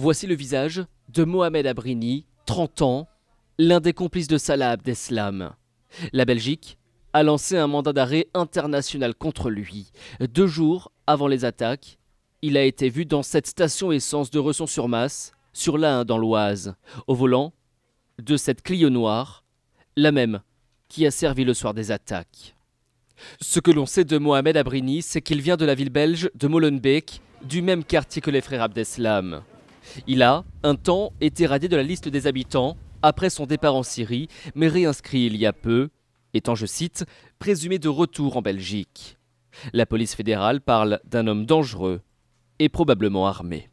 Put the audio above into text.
Voici le visage de Mohamed Abrini, 30 ans, l'un des complices de Salah Abdeslam. La Belgique a lancé un mandat d'arrêt international contre lui. Deux jours avant les attaques, il a été vu dans cette station essence de Resson-sur-Masse, sur l'Ain dans l'Oise, au volant de cette Clio noire, la même qui a servi le soir des attaques. Ce que l'on sait de Mohamed Abrini, c'est qu'il vient de la ville belge de Molenbeek, du même quartier que les frères Abdeslam. Il a, un temps, été radié de la liste des habitants après son départ en Syrie, mais réinscrit il y a peu, étant, je cite, présumé de retour en Belgique. La police fédérale parle d'un homme dangereux et probablement armé.